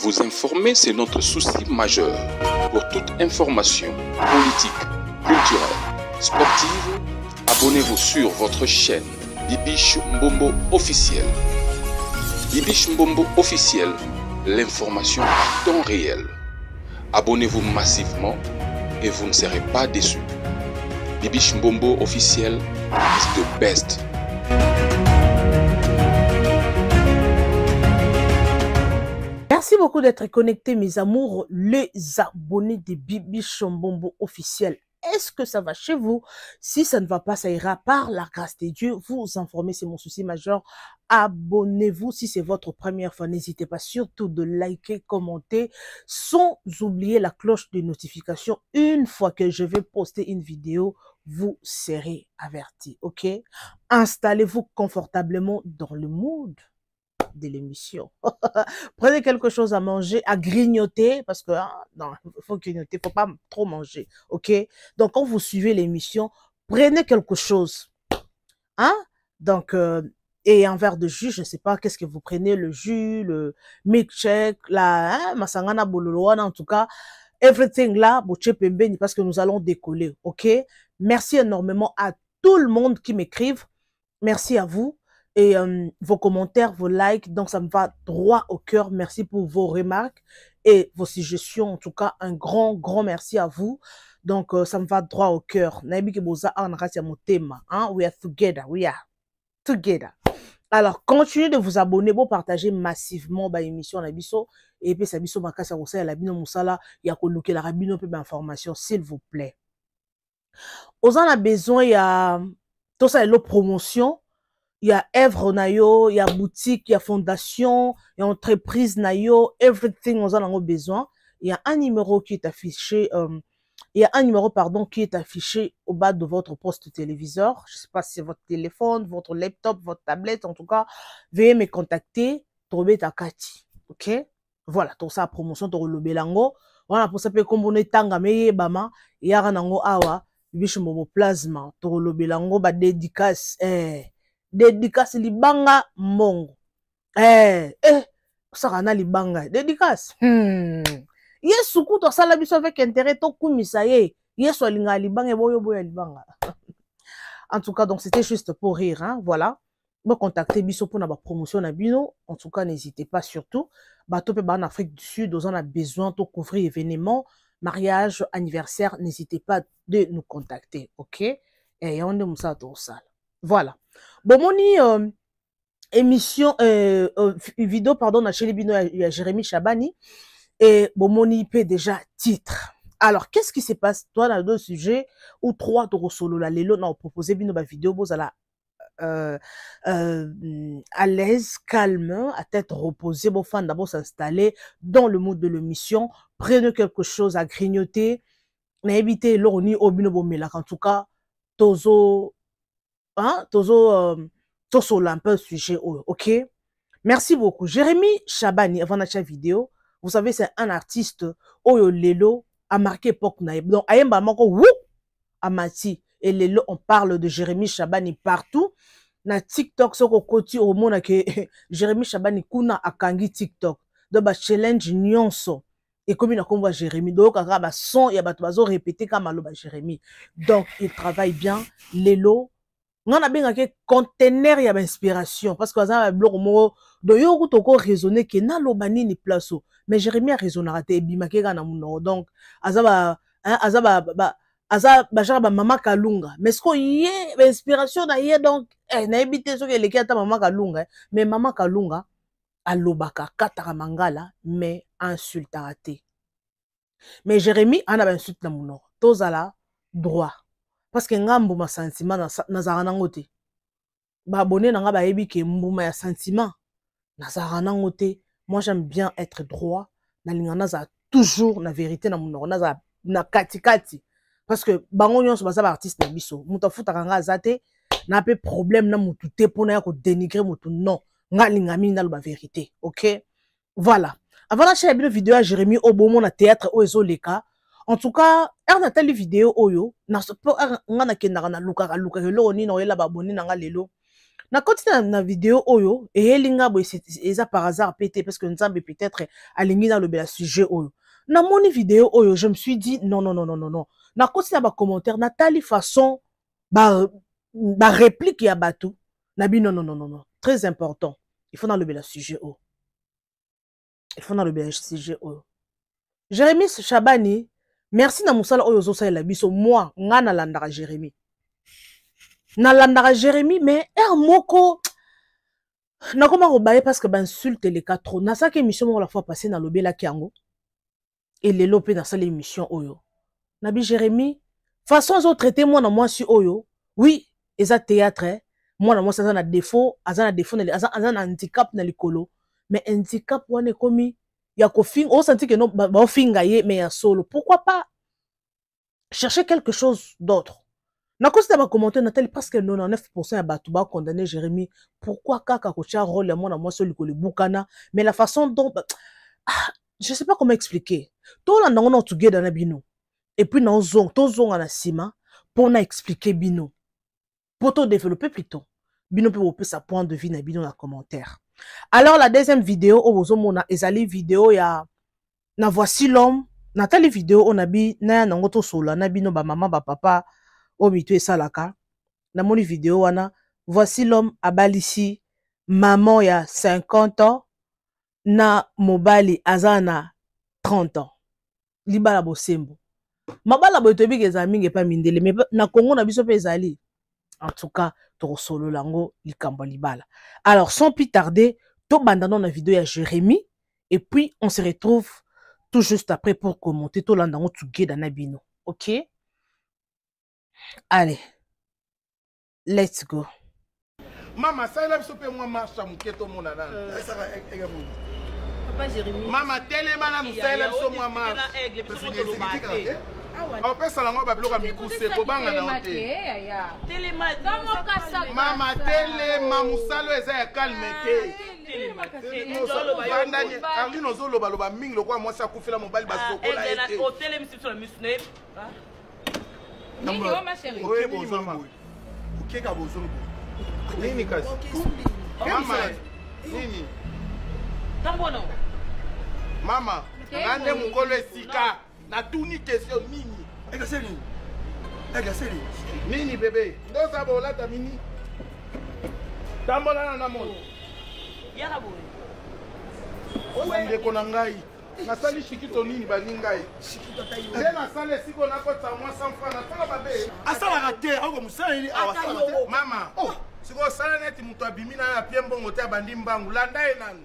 Vous informer, c'est notre souci majeur. Pour toute information politique, culturelle, sportive, abonnez-vous sur votre chaîne Bibiche Mbombo officiel. Bibiche Mbombo officiel, l'information en temps réel. Abonnez-vous massivement et vous ne serez pas déçu Bibiche Mbombo officiel is the best. Merci beaucoup d'être connectés, mes amours, les abonnés de Bibi Chambombo officiel. Est-ce que ça va chez vous Si ça ne va pas, ça ira par la grâce de Dieu. Vous informez, c'est mon souci majeur. Abonnez-vous si c'est votre première fois. N'hésitez pas surtout de liker, commenter, sans oublier la cloche de notification. Une fois que je vais poster une vidéo, vous serez averti. Ok Installez-vous confortablement dans le mood de l'émission. Prenez quelque chose à manger, à grignoter, parce que hein, non, il faut grignoter, faut pas trop manger, ok Donc, quand vous suivez l'émission, prenez quelque chose, hein Donc, euh, et un verre de jus, je ne sais pas, qu'est-ce que vous prenez, le jus, le milkshake, la hein, masangana bololoana, en tout cas, everything là, parce que nous allons décoller, ok Merci énormément à tout le monde qui m'écrive. Merci à vous et euh, vos commentaires, vos likes. Donc, ça me va droit au cœur. Merci pour vos remarques et vos suggestions. En tout cas, un grand, grand merci à vous. Donc, euh, ça me va droit au cœur. Hein. We are together. We are together. Alors, continuez de vous abonner, pour partager massivement bah, la biso et puis ça biso la ya kosala bino mosala ya la ka bino mpe information, s'il vous plaît Osan a besoin ya la promotion il y a œuvre il y a boutique, il y a fondation, il y a entreprise nayo, everything on besoin. Il y a un numéro qui est affiché, il y a un numéro pardon qui est affiché au bas de votre poste téléviseur. Je sais pas si c'est votre téléphone, votre laptop, votre tablette, en tout cas, veuillez me contacter. Trouvez ta ok? Voilà, tout ça promotion, tout le belango. Voilà pour ça vous est tanga meye bama, yara nango awa, bisho momo plasma, tout le belango ba dédicace. Eh dédicace libanga mongo, eh, eh, ça libanga dédicace Yes, hmm. yesu to sala biso avec intérêt Yes, ye yesu alingaka libanga boyo ya libanga en tout cas donc c'était juste pour rire hein? voilà contacter biso mpona promotion na bino en tout cas n'hésitez pas surtout bato en afrique du sud en a besoin to couvrir événement mariage anniversaire n'hésitez pas de nous contacter ok on nous nde tout ça voilà bon moni euh, émission euh, euh, vidéo pardon na chez bino Jérémy Chabani et moni paye déjà titre alors qu'est-ce qui se passe toi dans deux sujets ou trois de solo la lelo non proposé bino bah, vidéo euh, euh, à l'aise, calme, à tête reposée, bon, fan d'abord s'installer dans le mode de l'émission, prendre quelque chose à grignoter, mais évitez l'orni au là, En tout cas, tozo hein, tozo euh, tozo sujet oh, ok merci beaucoup jérémy chabani avant la vidéo vous savez c'est un artiste oyo oh, lelo a marqué époque na donc ayemba moko wou Mati et lelo on parle de jérémy chabani partout na tiktok soko au omona que jérémy chabani kuna akangi tiktok donc bah, nionso. nyonso comme il a convoi Jérémy, donc kaka il ya bato répété comme maloba Jérémy. donc il travaille bien lelo nga nabengaki contener ya inspiration parce que aza na biloko moko don yo kuta oko raisonne ke naloba nini place o mais jérémi araisonnaka te ebimaki na mouno. donc aza ba hein, aza ba, ba aza bajara mama kalunga mais siko ye inspiration na ye donc eh, nayebi que soki eleki ta mama kalunga hein. mais mama kalunga alobaka katara mangala mais insultaka te mais jérémi ana bainsulte na monoko tozala droit parce que ngambo ma sentiment na nango Ba baabone na ba yebi ke mbuma ya sentiment za nango ngote moi j'aime bien être droit lingana za toujours na vérité na na za na katikati que bango nyonso baza artiste, na biso Muta afutaka te na mpe problème na motu te mpona ya dénigrer mutu non nga alinga na naloba vérité ok voilà avant nachaine vidéo à video ya jérémi oyo bomona théâtre leka. cas en tout cas ere natali video oyo oh po nga nakendaka nalukaka-lukaka eloko nini oyela baboni na nga lelo nakoti na, na vidéo oyo oh eyeli nga c'est ça par hasard pété parce que nous sommes peut-être dans le sujet oyo oh moni vidéo oyo je me suis dit non non non non non non. na na natali façon ba ba ya bato nabi non non non non non très important il faut dans le sujet oyo il faut dans le sujet oyo Jérémie chabani merci na musala oyo ozosalela biso mwa l'andara Jérémy. Na l'andara Jérémy mais er moko nakoma kobaye insulte bainsulte les tro nasalaki émission mission la fois passé Et le elelo na nasala émission oyo nabi Jérémy, façon na moi mwasi oyo Oui, eza théâtre hein. mwana moi ça na défaut azana na défaut aza na handicap na likolo mais handicap wana komi ya on sentit que non baofinga ye me ya solo pourquoi pas chercher quelque chose d'autre nakosita na natali parce que 99 à Batouba condamné Jérémy. pourquoi kaka un rôle ya moi mwasi oyo le ebukana mais la façon dont bah, ah, je sais pas comment expliquer a nao together la bino et puis naozonga à na Cima pour na expliquer bino mpo développer plutôt bino développer sa point de vie na bino na commentaire alors la deuxième vidéo oyo oh, bozomona ezali video ya na voici l'homme natali video oyo oh, nabi naya nango tosola na bino bamama bapapa oyo oh, mito esalaka namoni video wana voici l'homme abalisi mama ya 50 ans na mobali aza na 30 ans libala bosembo mabala boye toyebi ke ezala mingi epa mindele me na kongo na biso mpe ezali en tout cas solo tokosololango likambo libala alors sans plus tarder tobanda na vidéo ya Jérémy. et puis on se retrouve tout juste après pour commenter tolanda landango tu na bino ok allez let's go mama mon biso mpe mwa marshe ya moke Papa Jérémy. mama telema nanu salela biso mwa marshe opesala ngo babiloko ya mikuse kobanga nango eh, eh, te mama telema mosalo eza ya kalme ah, te angine ozolobaloba mingi lokola mwasi akufela mobali ah, basokola ye te ah. oh, okeka bozolo nini kasi oh, nini mama nga nde mokolo esika natuni question nini ekeseli ekeseli nini bebe ndoza bolata mini tambolana na mono yala boye ndeko na ngai nasali shikito nini bani ngai nde nasala esiko nakota mwa sanfra nasala babe asalaka te ako mosaleli awasalate mama oh. sikoyo osala neti moto abimi na yo apie mbongo te abandi mbangu landa ye nanu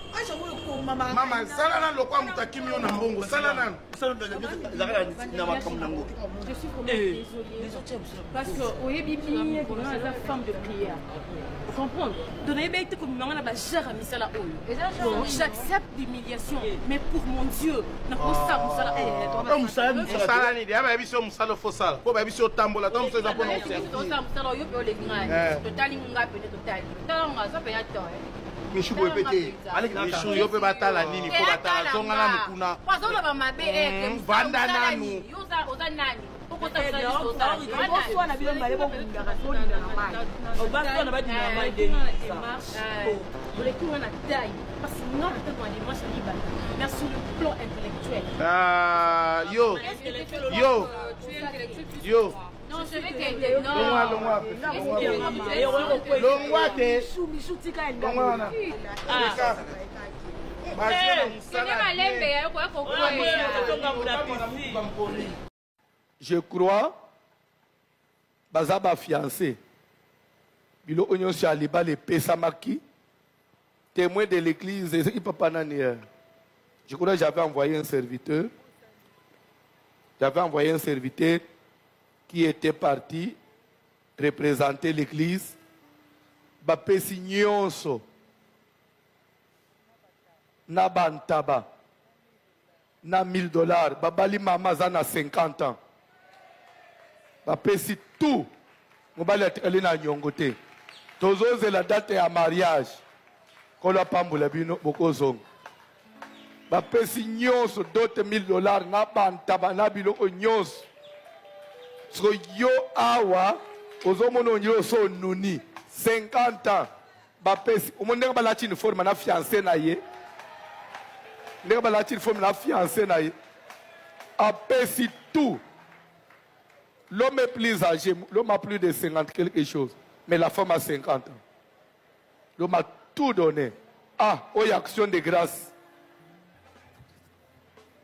mama sala nanu lokwa moto akimi yo na mbongo sala nanu na makambo nango oyebi bie kona aza femme de prière comprendre donc nayebi ete komimango na bagere ya misala oyo j'accepte d'humiliation mais pour mon dieu nakosala mosala nini ya bayebi so mosala ofosala po bayebi so otambola ta mosala eza mpona osala mosala oyo mpe olengi ngai totali ngai pene totali talango aza pene atoe mishu boye mpe te mishu yo mpe batala nini mpo batala zonga nanu kuna eh, hmm, vanda nanu oleki wana dai parce que nga natango alimase libala mais sur le plan intellectuel ah, yo yo yo Je crois, euh, longwa wana bazie na mosalamponi je crois baza bafiancé témoin de l'église ezeki papa eh? je crois j'avais envoyé un serviteur j'avais envoyé un serviteur qui était parti représenter l'Église, bapesi nyonso na bantaba na 1000 dollars babali mama aza na 50 ans bapesi tout mobali atikali na nyongote. tozoze la date ya mariage kolo pambula bino bokozonga bapesi nyonso dote 1000 dollars na bantaba na biloko nyonso so yo awa ozomono ans nuni 50 ans bapesi umonde ndenge balati forme na fiancé na ye balati forme na fiancé na ye tout l'homme est plus âgé l'homme a plus de 50 quelque chose mais la femme a 50 ans l'homme a tout donné ah oh action de grâce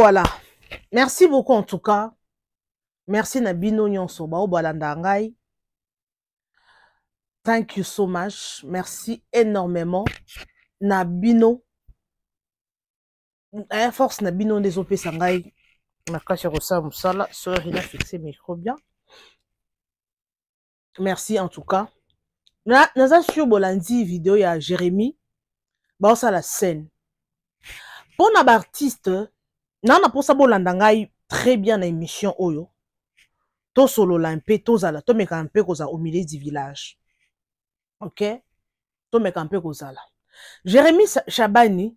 voilà. Merci beaucoup en tout cas. Merci Nabino Nyonso. Thank you so much. Merci énormément. Nabino. force Nabino des OP Sangai. bien. Merci en tout cas. avons sur Bolandi vidéo à Jérémy. Bon ça la scène. Pour artiste, nana ça bolanda très bien na émission oyo à la, to tomeka mpe kozala au milieu du village ok tomeka mpe la. Jérémy chabani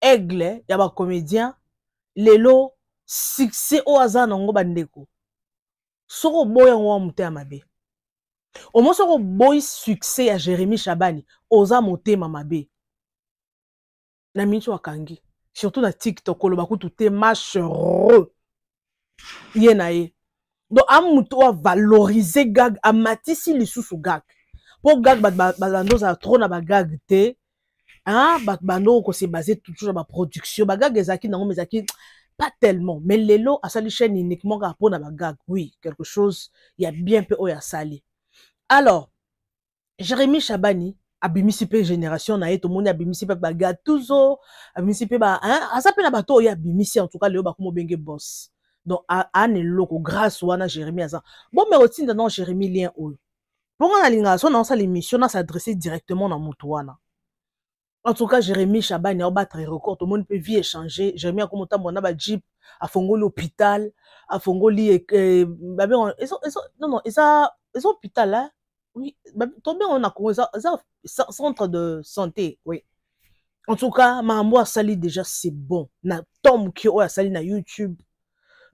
aigle ya comédien, lelo succès o aza nango bandeko soki oboyi wam, wa motema mabe omo soki boy succès à Jérémy chabani oza mama mabe na minso akangi surtout na tiktok oloba kutu te masheureux ye na ye donc amutu oyo valoriser gag amatisi sous gag pour gag bato balando trop na bagag te hein, bato bando se base toujours na baproduction bagag ezalaki nango mezalaki pas tellement mais lelo sa chaîne uniquement kaka mpona bagag oui quelque chose Il y a bien peu oh, y a sali alors Jérémy chabani Abimisipe generation génération na et monde abimisi bagatuzo abimisi pe ba hein, aza mpe na bato y'a abimisi en tout cas ba bakoma benge boss donc ane loko grâce wana jérémi aza mais otinda nao Jérémie lien oyo mpongo nalingaka so l'émission émission s'adresser directement na moto wana en tout cas Chabane chabani très record tomoni pe vie échange Jérémie akoma otambola na on. afongoli hôpital afongoli a non non c'est hôpital hein. Oui, tombé on a centre de santé, oui. En tout cas, mambo sali déjà c'est bon. Na tom ki a sali na YouTube.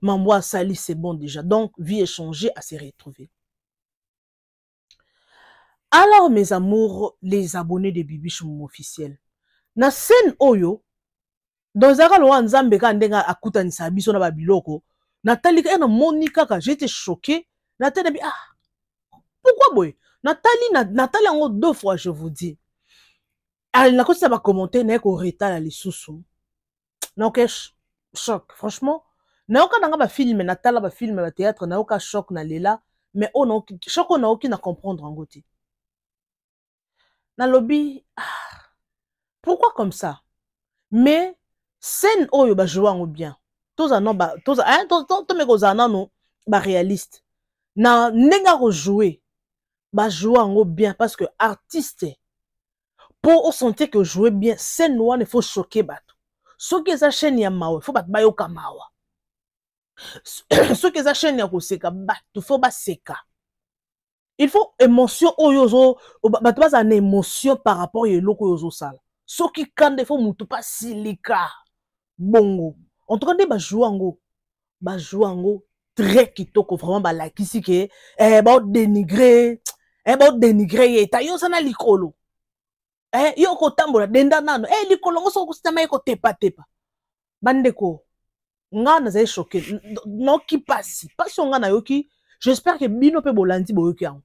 Mambo sali c'est bon déjà. Donc vie échangée à se retrouver. Alors mes amours, les abonnés de Bibichum officiel. Na scène oyo dozaka lowa nzambe kaka ndenge akutanisa biso na babiloko na Monica j'étais choquée na choqué natali ah pourquoi boy Nathalie, en haut deux fois je vous dis ah, nakotisa les sous sous. N'a aucun choc franchement n'a Nathalie ba film, natala théâtre, oh, n'a elle choc là. mais choc oyo elle na comprendre yango Elle Na ah, pourquoi comme ça mais scène oyo elle yango bien elle est réaliste. réaliste. na ndenge bah, en jouango bien parce que artiste pour sentir que jouer bien scène il faut choquer bato soki eza chaîne ya mawa faut bat bayoka mawa soki eza chaîne ya koseka faut fo seka il faut émotion oyozo oh, oh, batou pas an émotion par rapport ya yozo oyo ozosala soki kanda fo pas silika, bongo bah, en tout cas nde ba jouer en yango très kitoko vraiment bah, kisi ke eh, dénigrer eh, bodénigre ye ta yo sana likolo eh, yo okotambola denda nano eh, likolo ngo soko kositama tepa tepa bandeko nga nazali choke noki Pas on oyo nga yoki. j'espère que bino mpe bolandi boyoki yango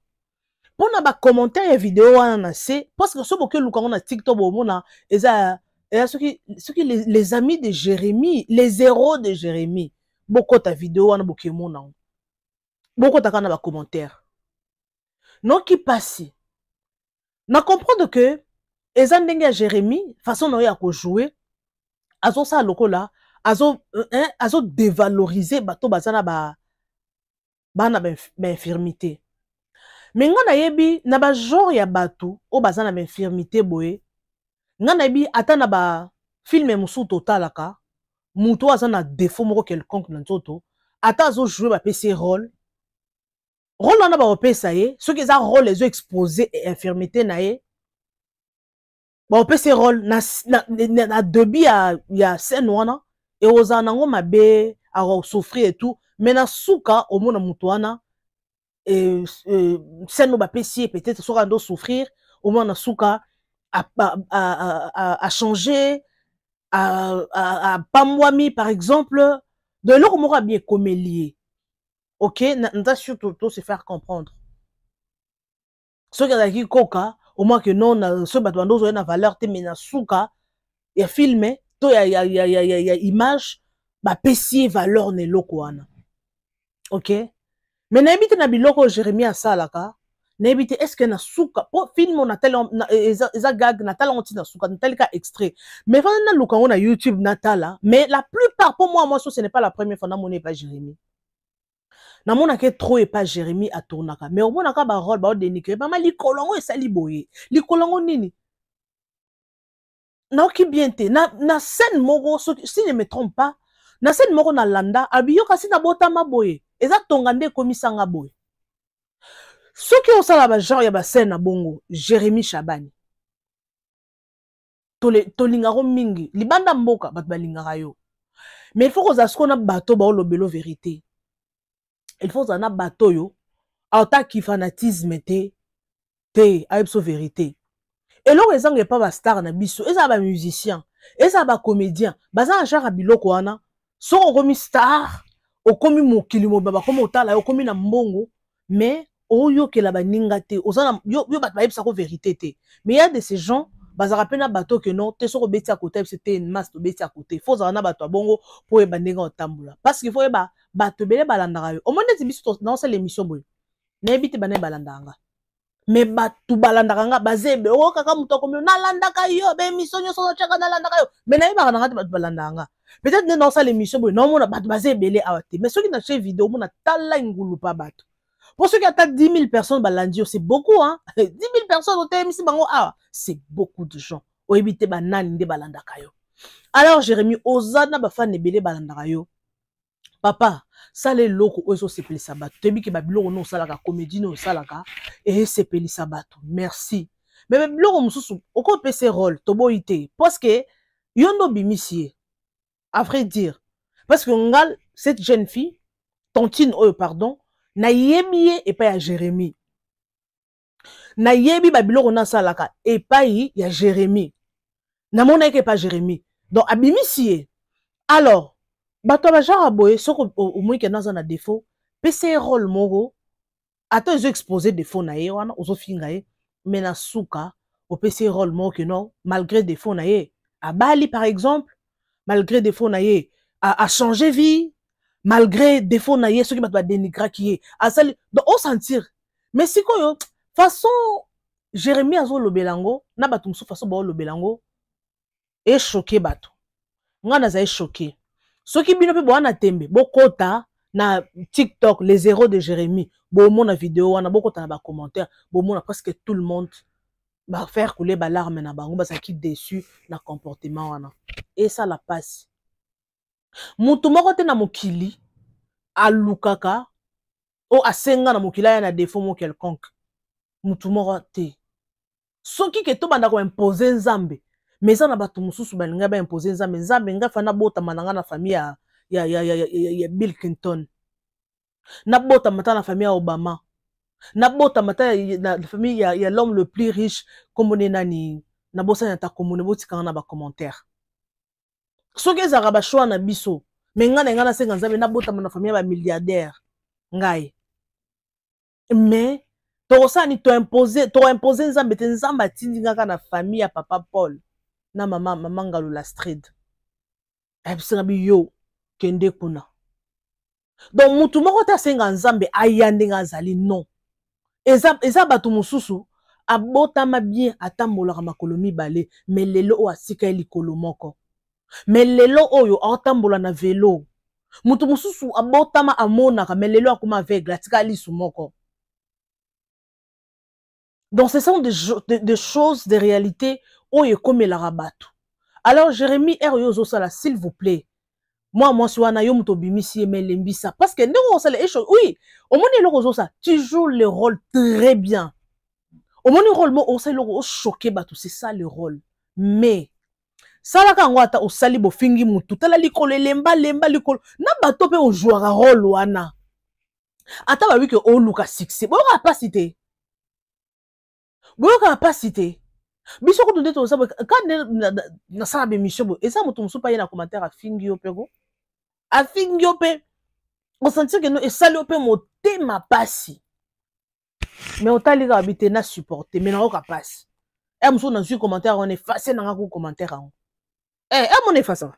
ba commentaire ya video wana na se parce que so bokeluka ngo na tiktok bomona eza eza soki ce les, les amis de Jérémy les héros de Jérémy jérémie ta video wana mona ngo ta kana ba commentaire noki qui na comprendre ke que ndenge ya Jérémy façon na ko ya azo sa lokola azodevalorize azo euh, hein, bato baza na ba, bana bainfirmité me ngana yebi na genre ya bato o bazana na bainfirmité boye ngana bi ata na bafilme mosusu totalaka moto oyo aza na defo moko quelconque na nzoto ata ba pc role role wana bakopesa ye soki eza role ezo expose e infirmité na ye bakopesa ye role na, na, na, na debi ya, ya scène wana ekozala nango mabe akosouffrir etout me na suka omona moto wana e, e, scène oyo bapesi ye peut-être soki ando souffrir omona na suka achange apambwami par exemple don eloko moko abi ekomeli ye ok naza surtout se faire comprendre moins que koka moins que non soki bato nous une valeur te mena hein. hein. bah, hein. souka, ya filme to ya, ya, ya, ya, une image valeur na ok me nayebi na biloko jérémi asalaka nayebi te estceke na suka tel, filme eza gag suka tel ka extrait mais fana na na youtube natala mais la plupart pour moi, moi, ce n'est pas la première fois mon pas Jérémie namonaka etro mais jérémi aturnaka me omonaka ba ba mama likolo yango et boye li kolongo nini naoki bien te na, na scène moko so, si ne me trompe pas na scène moro na landa abiyoka si na boye eza tonga nde komisanga So ki osala genre ya yabasen na bongo Jeremi shabani tolingaro mingi libanda mboka bato balingaka yo mais il faut kozala na bato vérité faut en na En tant aotaki fanatisme pas te ayebi pas star star, ils n'y a na biso musicien, il n'y a baza de comédien biloko wana pas de star pas mokili mobimba bakomi otala yo a na mbongo mais il oh, baninga te yo bah, de te mais a de ces gens bazalaka mpe na bato oke non te soki obeti ya kota biso te masse tobeti ya kote fo ozala na bato ya bongo mpo oyeba ndenge otambola parceke fo oyeba bato ebele balandaka yo omoi neti biso naosala émission boye nayebi te banaye balandaka nga me bato balandaka nga baza ebe oko oh, kaka moto akomi nalandaka yo bemission nyonso ozotyaka nalandaka yo me nayebaka na nga te bato balandaka nga peut-être nde naosala émission boye naomona bato baza ebele awa te mais soki na che video omona tala ngulupa bato Pour ceux qui attendent 10 000 personnes, Balandio, c'est beaucoup, hein. 10 000 personnes au TMC Bango ah, c'est beaucoup de gens. nan banani balanda kayo Alors, jérémy osana Jérémie, Ozana, bafa balanda kayo Papa, sala eloko oyo ezosepelisa bah toyebi ke babiloko comédie, comédie komedi no et esepelisa eh, bato merci mais me biloko mosusu okopesa role toboyi te parceke yo nde obimisi ye à vrai dire parce que ngal cette jeune fille tantine oh pardon Na ye epai ya na salaka babiloko pa yi, ya jeremi namonaki Na pa Jérémy. donc abimisi siye. alors bato ya bagenre boye soko ou kende aza na défaut pese Mongo rôle moko ata expose défaut na ye wana finga ye mena na suka pese ye rôle moko non, malgré défaut na ye Bali par exemple malgré défaut na a changé vie malgré défaut na ye qui bato badénigraki à celle donc sentir mais si quoi façon Jérémy azolobela yango na bato mosusu façon baolobela est choqué bato est choqué. echoke qui bino mpe bowana tembe bokota na tiktok les héros de jérémi a video wana bokota commentaires bon, bomona presque tout le monde faire couler balarme na bango qui déçu na comportement wana la passe motu moko te na mokili alukaka o asenga na mokili aya na defo mo quelconque motu moko te soki ke tobanda koimpose nzambe ma eza na bato mosusu balinga baimpose nzambe nzambe ngai fa nabotama na ngai na famille ya, ya, ya, ya, ya, ya, ya bill clinton nabotama ta na famille ya obama nabotama ta na famille ya, ya l'homme le plus riche kombone nani nabosani ata komone botikanga na bacommentaire soki ezalaka bashwa na biso me ngai na ngai nasenga nzambe nabotama na famille ya bamilliardaire ngai me tokosala nini tokoimpose nzambe te nzambe atindi ngaka na famille ya papa paul na mama mama ngalula stride ayebisinga bi yo kende kuna donc mutu moko te asenga nzambe aya ndenge azali non eza, eza bato mosusu abotama bien atambolaka makolo mibale me lelo oyo asikali likolo moko Mais lelo oyo aotambola na velo Mutu mususu abotama amona me lelo akoma aveugle atika lisu moko donc ce sont des, de, de choses des réalités oyo la rabatu. alors Jérémy, r sala s'il vous plaît moi, mwasi wana yo moto obimisi melembisa parce que ndenge eh, oui omoni le ozosala tu joues le rôle très bien Au omoni rôle mo osala eloko oshoke bato c'est ça le rôle mais salaka yango ata osali bofingi motu tala likolo elemba lemba likolo na bato mpe ozwwaka role wana ata babiki oluka succès boyokaka mpasi te boyokaka mpasi te biso kutu nde toza kande nasala bémission boye eza moto mosusu mpa ye na commentaire afingi yo mpe ko afingi yo mpe osentir keno esali yo mpe motema mpasi mais otali kaka bi te na supporte mais nakoka mpasi ya mosusu nazwi commentaire wana efase nanga ku commentaire yango amo na efasaka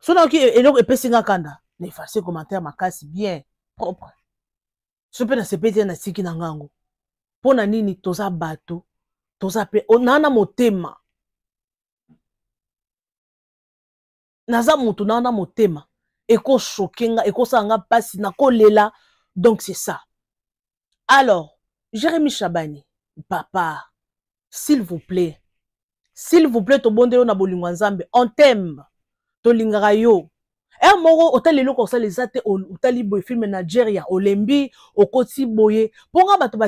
so nayoki eloko epesi nga kanda na efase commentaire makasi bien propre so mpe nasepeli te nasiki na ngango mpo na nini toza bato toza mpe naa oh, na motema naza motu naa na motema ekoshoke nga ekosala nga mpasi nakolela donc c'est ça alors jérémi chabani papa s'il vous plaît s'il vous plaît tobondeli bonde na bolingo nzambe on ton tolingaka yo er moko otali eloko osala eza te otali boye filme nigeria olembi okoti boye Ponga bato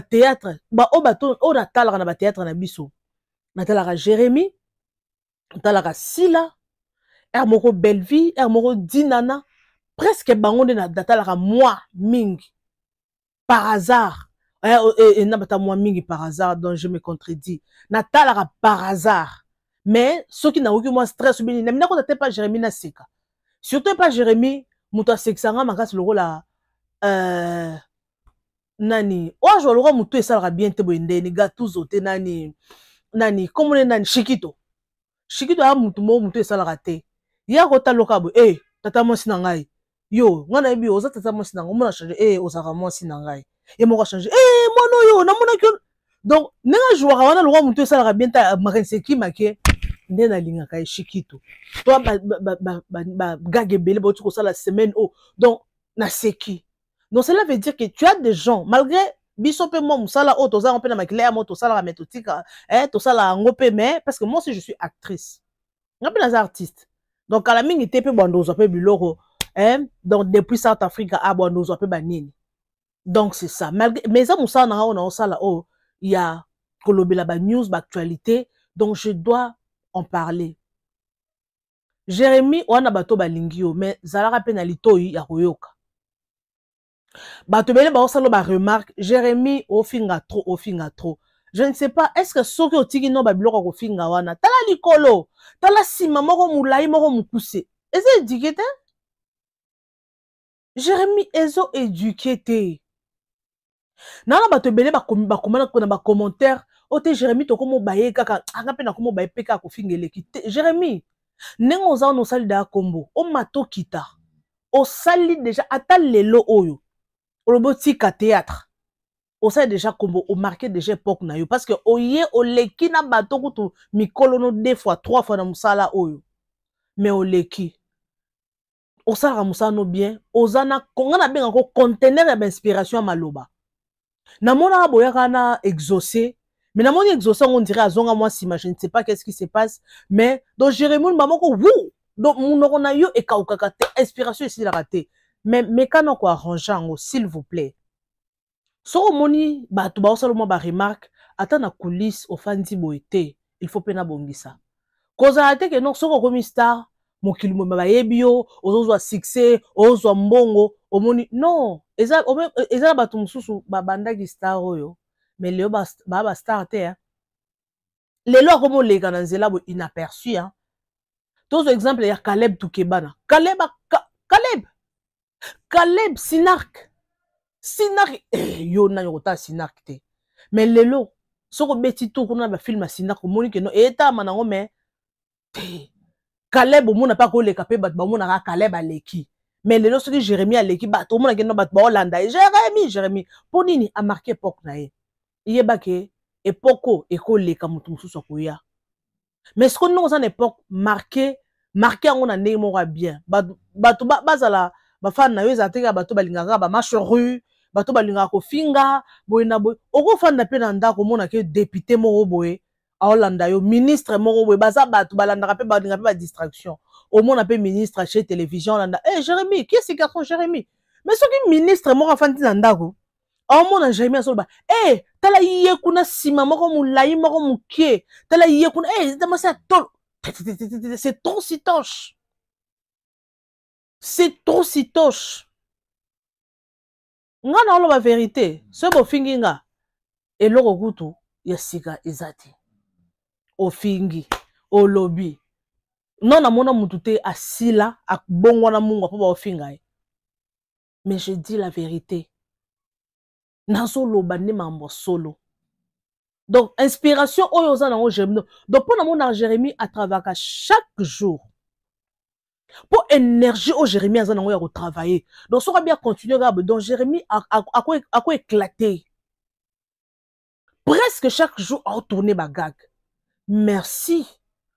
ba o bato oyo datalara na théâtre na biso natalaka na talara sila er moro belvi er dinana presque bango na talara moi ming par hasard eh, oh, eh, eh, nabatamwa mingi par hasard donc je me contredis natala par hasard mais soki nakoki mwa stress obini na mina kota te pa jérémi naseka surtout epa jérémi moto asekisanga makasi lokola euh, nani le azwa lokola motu esalaka bien te boye ndeni gatuzo te nani nani le nani shikito shikito a muto moko motu esalaka te Ya kota boye e tata mwasi na ngai yo ngai nayebi oza tata mwasi na ngai omona change e hey, ozalaka mwasi na ye moko achange e eh, mwana oyo namonaki donc nanga ajwaka wana lokwa ça esalaka bien ta euh, marinsekima ke nde nalingaka eshiki to to bagage ebele ça la semaine o donc naseki donc cela veut dire que tu as des gens malgré biso mpe mwa mosala oyo on mpe na makila ya mo tosalaka hein totika eh, tosalaka yango mpe mais parce que moi si je suis actrice nga mpe artiste donc kala mingi te mpe bwanda ozwa mpe biloko eh, donc depuis south africa abwanda ah, ozwa mpe banini donc c'est ça malgré mais eza moussa na a osala là ya kolobela news, actualité donc je dois en parler jérémi wana bato balingi yo oh, mais zalaka mpe na litoi ya koyoka bato bah, remarque jérémy au finga trop, au finga tro je ne sais pas est ce que soki otiki no babiloko ya kofinga wana tala likolo tala nsima moko molai moko mokuse eza eduke te jérémy ezo eduke nana ba komana ko na bacommentaire o oh, te jérémi tokomoba baye kaka anga mpe nakomoba ye mpe kaka kofinga eleki te jérémi ndenge oza wana osalida ya kombo omata okita osali deja atal lelo oyo olobi otika théâtre osali deja kombo omarke deja époque na yo parce que oye leki na bato kutu mikolo no deux fois trois fois na musala oyo mais oleki osalaka mosala no bien oza na nga na ko conteneur ya inspiration maloba namonaka boya kaka na exaucé mais namoni exaucé yango ondire azonga mwa nsima je ne sais pas qu'est-ce qui se passe mais donc jérémi oluba moko wu donc monoko na yo ekawukaka te inspiration esilaka te mais mekana koarrange yango s'il vous plaît soki omoni bato baosala mwa baremarke ata na coulisse ofandi boye te il faut mpe nabongisa kozala te ke non soki okomi star mokili mobima bayebi yo ozozwa succès ozozwa mbongo omoni non eza na bato mosusu babandaki star oyo me lelo baa bastar te lelo akomi oleka na nzela boye inaperçu ya tozwa exemple ya caleb tukebana caleb caleb caleb sinark sinark eh, yo nani kotala sinark te me lelo soko beti tu kuna na bafilme ya sinark omoni keno etama nango me te kaleb omona mpe capé n'a kaleb l'équipe. mais lelo soki jérémi le bato a n'a pas baolanda ye Jérémie Jérémie pour nini amarke On na époque au mais soki ndenge on na marke marke on na ndenge moko ya bien bato bazala bafani na yo zaté ba kaka bato balingaka ba marche rue kofinga on na boye ko fa na on na député aolanda yo ministre moko we baza bat balanda mpe balinga distraction. Au omona appel ministre chez télévision olanda Eh hey, jérémi qui ce garçon Jérémy? mais ce soki ministre moko afandi na ndako aomona Jérémy azoloba Eh, hey, tala ye kuna nsima moko molai moko tala ye kuna Eh, hey, tamasi c'est trop toche. c'est trop sitoche nga la vérité soki bofingi fingi eloko kutu ya sika eza isati ofingi olobi Non, non, non, te asila non, mungwa non, non, non, mais je dis la vérité non non, mambo solo donc inspiration non, non, donc non, non, a atravaka chaque jour pour énergie au non, non, non, ya non, donc non, non, non, Jérémy donc quoi éclater presque chaque jour ma non, merci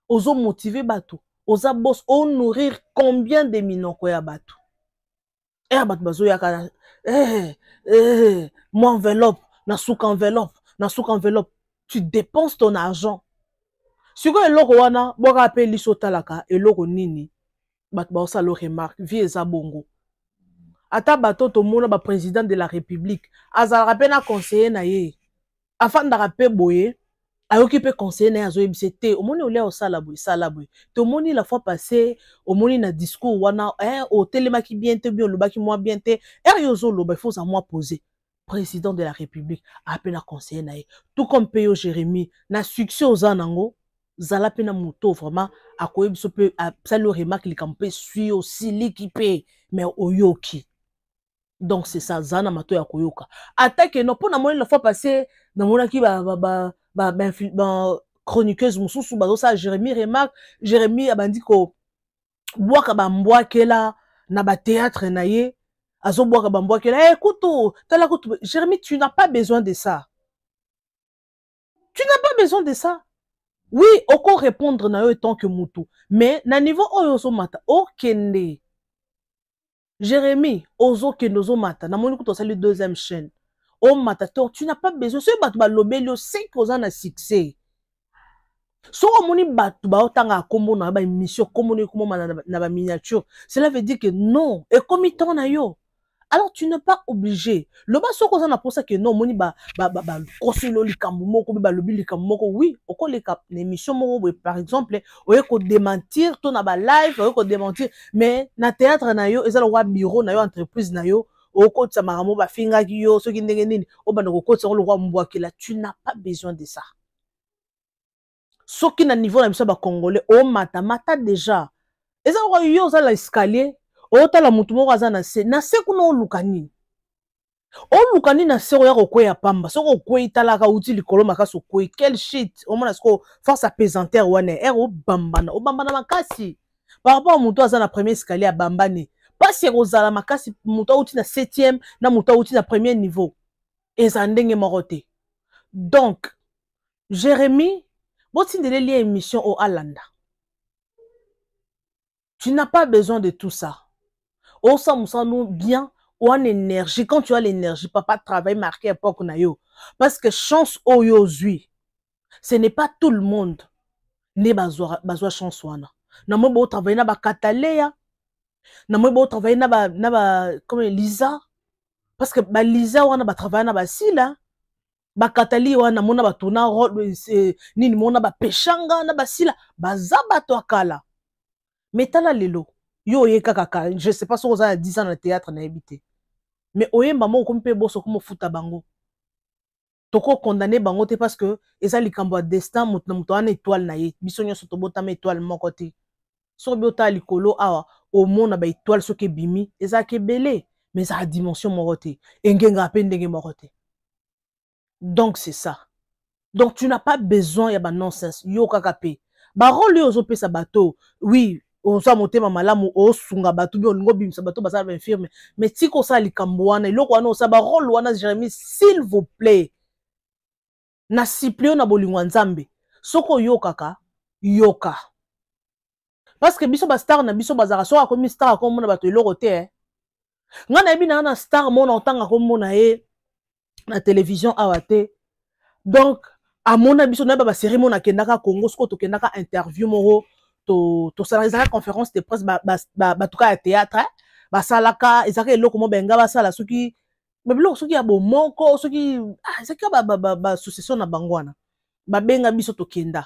aux hommes motivés bato abos, aux nourrir combien de minoko bateau. bato Eh bato bazoyaka Eh, eh, eh, mon enveloppe na souk enveloppe na souk enveloppe tu dépenses ton argent Si sikoyo eloko wana bwaka Et liso et eloko nini bato le remarque vie eza bongo ata bato ba président de la république azal rappel na conseiller na ye afandaka rape boye a occupé conseiller na ye azoyebisa au omoni au osala salabu. sala to moni la fois passé moni na discours wana eh, vient, bien te bien qui mwa bien te er yozo ozoloba il faut ça moi poser président de la république à peine conseiller na tout comme payo Jérémy, na succès aux nango zala na moto vraiment à so mpe asali qui remarque, likambo mpe sui aussi l'équipe. mais oyoki donc c'est ça za na mato ya koyoka atake no na moni la fois passé namonaki ba, ba, ba bah ben ba ben, chroniqueuse mosusu ça bah, Jérémy remarque jérémi abandi ah, ah, ben, que là na bah, théâtre na ye ah, ben, que là écoute eh, kutu tala écoute, Jérémy, tu n'as pas besoin de ça tu n'as pas besoin de ça oui oko répondre na yo tant que moutou, mais na niveau mata ozomata okende mata na mon écoute, kutu le deuxième chaîne omata to tu n'as pas besoin soki bato balobeli yo aux ans bah, à succès soki omoni bato baotanga kombo na baémission kombo na ekomoma na miniature. cela veut dire que non ekomi ntango na yo alors tu n'es pas obligé Le loba soki oza na ça que non moni ba ba ba. moko mpe balobi likambo moko oui okoleka ne émission moko boye par exemple eh, oye démentir, to na live, oye démentir. mais na théâtre na yo eza wa bureau na yo entreprise na yo okotisa makambo bafingaki yo soki ndenge nini obanda kokotisa ngo lokwa mbwakela tu na pas besoin de ça soki na niveau na biso ya bacongolais omata mata déjà eza kaka yo ozala escalier otala motu moko aza na se na se kuna oluka nini oluka nini na se oya kokweya pamba soki okwei talaka uti likolo makasi okwei quel shit omona siko force apésantaire wana ere obambana obambana makasi par rapport a motu aza na premier escalier abambani Pas si ya kozala makasi muta outi na septième na muta outi na premier niveau ezandeng ndenge Donc, te donc jérémi botindeleli une émission o alanda tu n'as pas besoin de tout ça osamusa nous bien en énergie quand tu as l'énergie papa travaille marqué époque na yo parce que chance aujourd'hui, yozui, ce n'est pas tout le monde baso bazwa chance wana na travaille travailler na kataleya na moi travailler na ba na ba comme lisa parce que ba lisa wana batravaille na basila Katali bah, wana mona ni ni mona bapeshanga na basila baza bato ya kala metala lelo yo ye kaka je sais pas soki oza na 10 ans le théâtre na te me oyemba maman okomi mpe boso okomi futa bango condamné bango te parce que eza likambo ya destin moto na moto étoile na ye biso nyonso tobotama étoile moko te soki biotala likolo awa ah, omona ah baetoile soki ebimi ke belé mais a dimension morote. engenga mpe ngenga morote. donc c'est ça donc tu n'as pas besoin ya banonsense yo kaka mpe barole Oui, sa bateau oui ozwa malamu osunga batou bi sa bateau bato basala mais tiko osala likambo wana eloko wana osala barole wana jérémi s'il vous plaît na si yo na bolingwa nzambe soki yokaka, yoka parceke biso bastar na biso bazalaka soki akomi star akomona bato eloko te ngai nayebi na na star mona otanga akomona ye na televizio awa te donc amona biso nayeba baserie mona akendaka congo soki tokendaka interview moko tosala to ezalaka conférence de presse batuka ya théâtre basalaka ezalaka eloko mo benga basala soki babiloko soki ya bomoko soki ah, ezalaka basuccession na bango wana babenga biso tokenda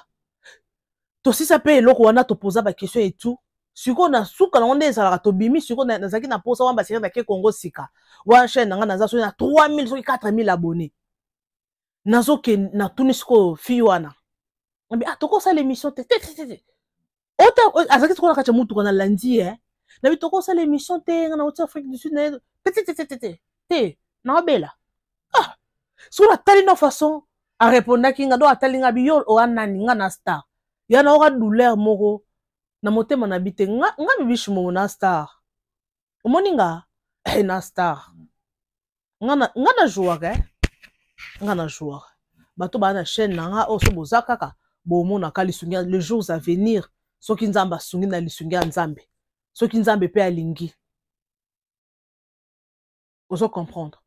tosisa mpe eloko wana topoza bakestio etu sikoyo na suka nango nde ezalaka tobimi sikoyo nazalaki na posa wana baseri nake kongo sika wana chaine na ngai naza soki na 3000 soki 4000 abone nazokende natuni sikoyo fi wana nabi ah tokosala émission te tetete ota eh, azalaki sikoyo na kati ya motuka na landi e eh. nabi tokosala émission te ngai nauti afrique du sud naye tetetetete te naobela ah sikoyo natali na façon arepondaki nga do atali nga bi yo oya nani nga na star ya na oka douleur moko na motema na bi te nga, nga bibishi mongo na star omoni nga eh, na star nga na, nga na joueur eh? nga na joueur bato baa na chaîne na nga oyo oh, so boza kaka bomonaka lisungi le jours à venir soki nzambe asungi na lisungi ya nzambe soki nzambe mpe alingi ozo comprendre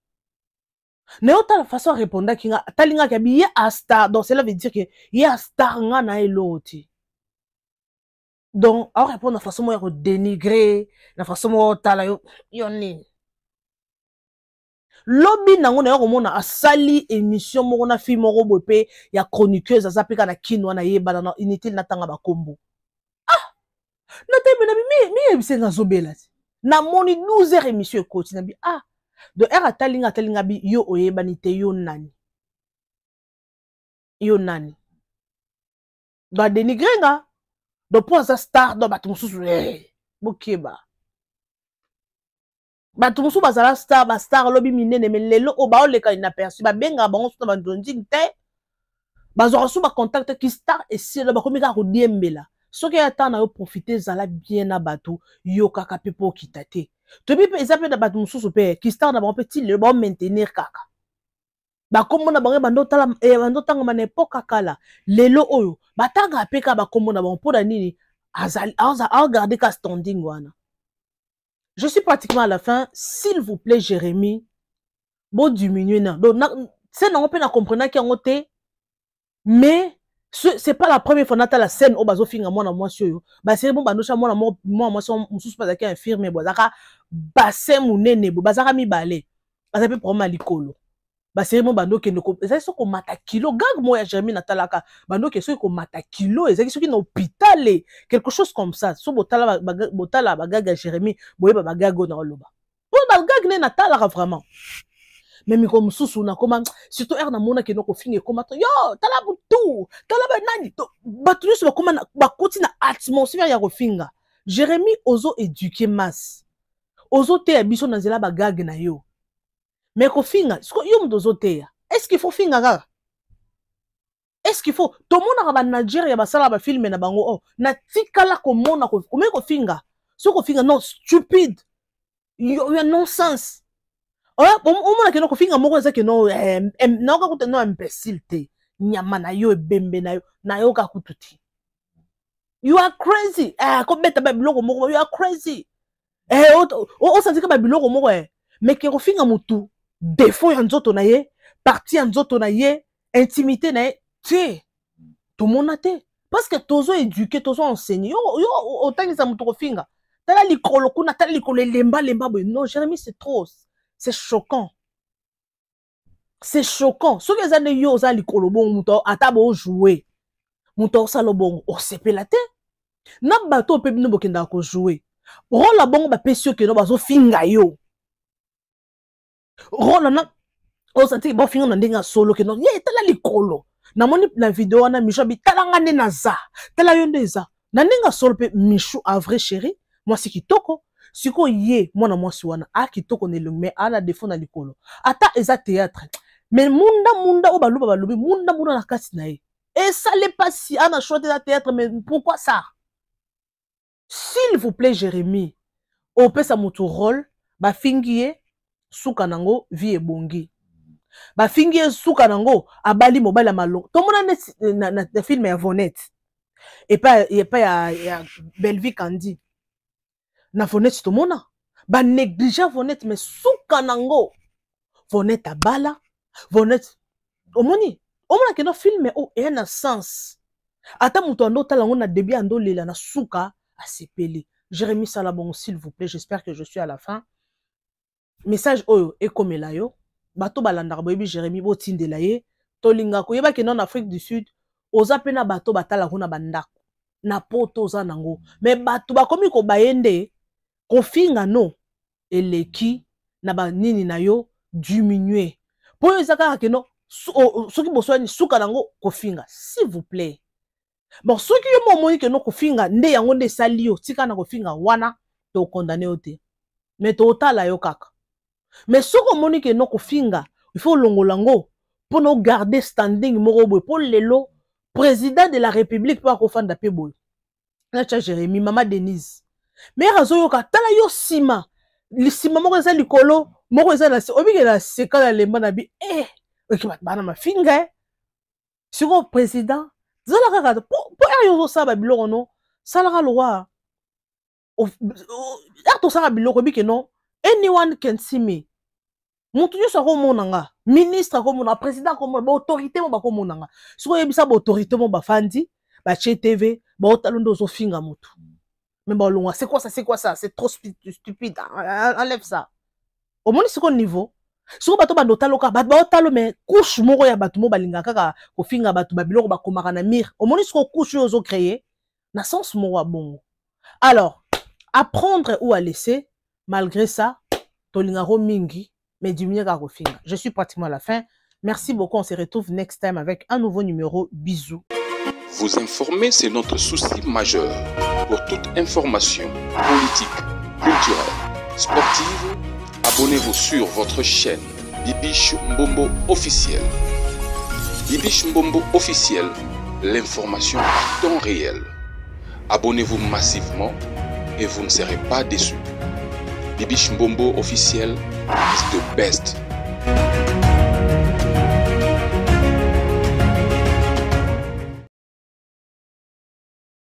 naye otala façon arépondaki nga atalingaki yabi ye astar donc cela veut dire ke ye astar nga na ye loo ti donc aorépondre na façon moko ya kodénigre na façon moko otala yo yo nini lobi nango na yo komona asali émission moko na fille moko boye mpe ya chroniqueuse aza mpe kaka na kino wana yebana na inutile natanga bakombo ah natebi nabi miyebisenga azobela ti namoni 12 heures émission ekoti nabi ah don ere atalinga atalinga bi yo oyebani te yo nani yo nani don adenigre nga don mpo aza star don bato mosusu hey, eh, bokeba bato mosusu bazala star bastar alobi minene me lelo oyo baoleka inaperçu babengaka bango suta bandonding te bazwaka so bacontacte ki star esielo bakomi kaka kodiembela soki ya ntango na yo profite ezala bien na bato yokaka mpe mpo okita te toyebi mpe eza mpe na bato mosusu père, qui na bango petit le bon maintenir kaka bakombo na bango bandotangama eh, na epoka kala lelo oyo batanga mpe kaka bakombo na bango mpona nini agarde ka standing wana je suis pratiquement à la fin s'il vous plaît bon donc bodiminue na on peut mpe na comprenaki ont été, mais ce c'est pas la première fois la scène oyo bazofinga mwana mwasi oyo nous sommes bandosha mwana mwana mwasi mosusu mpe azalaki infirme bo azalaka basin monene bo bazalaka mibale c'est bon bah, bah, bah nous qui nous mo bando okende ezalaki soki mata kilo gang moko ya bah nous qui sont comme mata kilo qui soki na et quelque chose comme ça so botala botala bagaga ya boye boyeba bagage na oloba bon bagage nde natalaka vraiment me mikolo mosusu nakoma surtout ere namonaki no kofinga ekoma to yo tala butu tala benani bato nyonso bakoma bakoti na atmosphère ya kofinga jérémi ozo éduke masse ozoteya biso na nzela bagage na yo me kofinga siko yo moto ozoteya estce ifo finga kaka estce ifo tomonaka banigeria basalaka bafilme na bango o oh. natikala komona komei kofinga so kofinga non stupide ya nonsense omona ke noko finga moko eza ke no nayoka kuta no imbécile te nyama na yo ebembe na yo nayoka kutu te you are crazy kobeta babiloko moko you are crazy eh, osandika oh, oh, oh, babiloko moko e eh, me ke kofinga motu defo ya nzoto na ye parti ya nzoto na ye intimité na ye te tomona te parce que tozo éduke tozo enseigner yo otangisa motu kofinga tala likolo kuna tala likolo elembalemba boye non jérémi c'est trop C'est choquant. C'est choquant. Soki eza nde yo oza likolo bongo jouer, ata bojoue moto akosala bongo osepela te na bato oyo mpe bino ko kojoue role la bongo bapesi yo kendo non yo role na osanti bafinga na ndenge ya solo kendo ye etala likolo na video wana mishu abi tala nga nde naza tala yo nde eza na ndenge solo pe mishu avre chéri qui kitoko si mwana mwasi wana aa kitoko le elongi a la na ata eza théâtre Mais munda munda oyo vous munda munda na kasi na l'est pas si na théâtre mais pourquoi ça s'il vous plaît jérémy opesa moto role ba fingie, soukanango vie ebongi ba ye vous nango abali mobala malo. To tomona na, na, na filme ya pa y a ya, ya belvi na vonete tomona ba vonete mais mais nango oh, Vonet abala vonete omoni ke no filme o e na sens ata moto ando na debi lela na souka a sepeli jérémy salabon s'il vous plaît j'espère que je suis à la fin message oyo komela yo bato balandaka boyebi jérémi botindela ye tolinga yeba ke na afrique du sud oza pena bato batala na bandako na poto za nango me bato bakomi ko bayende no. eleki na banini na yo diminue Po yo zaka ke keno soki oh, oh, boswani suka nango kofinga s'il vous plaît bon soki yo mo omoni keno kofinga nde yango nde salio, tika na kofinga wana condamné ote. te me la yo kaka me soki ke keno kofinga longo lango pour nous garder standing moro pour lelo président de la république pour akofanda mpe boye nacha Jérémy mama denise mere azoyoka tala yo nsima nsima moko eza likolo moko eza na se obikela sekala lemba na bi e eh, oki bato bana mafinga eh. sikoyo président zala kaka mpo ere yo ozosala babiloko no salaka lowa ere tosala biloko ebike no anyone can see me moto nyonso akomona nga ministre akomona président akomona baautorité mo bakomona nga sikoyo oyebisa baautorité mo bafandi batie tv baotala nde ozofinga motu Mais bon, loin, c'est quoi ça, c'est quoi ça, c'est trop stupide, ah, ah, enlève ça. Au moins, c'est quoi le niveau? bateau bato bandotaloka bato baotalo mais couche moko ya bato mo balinga kaka kofinga bato babiloko bakomaka na mire omoni soki couche oyo ozocreye na sens moko ya bongo alors apprendre ou à laisser malgré ça tolingako mingi mais mieux à kofinga je suis pratiquement à la fin merci beaucoup on se retrouve next time avec un nouveau numéro bisous vous informer c'est notre souci majeur pour toute information politique, culturelle, sportive, abonnez-vous sur votre chaîne Bibiche Mbombo officiel. Bibiche Mbombo officiel, l'information en temps réel. Abonnez-vous massivement et vous ne serez pas déçus. Bibiche Mbombo officiel is the best.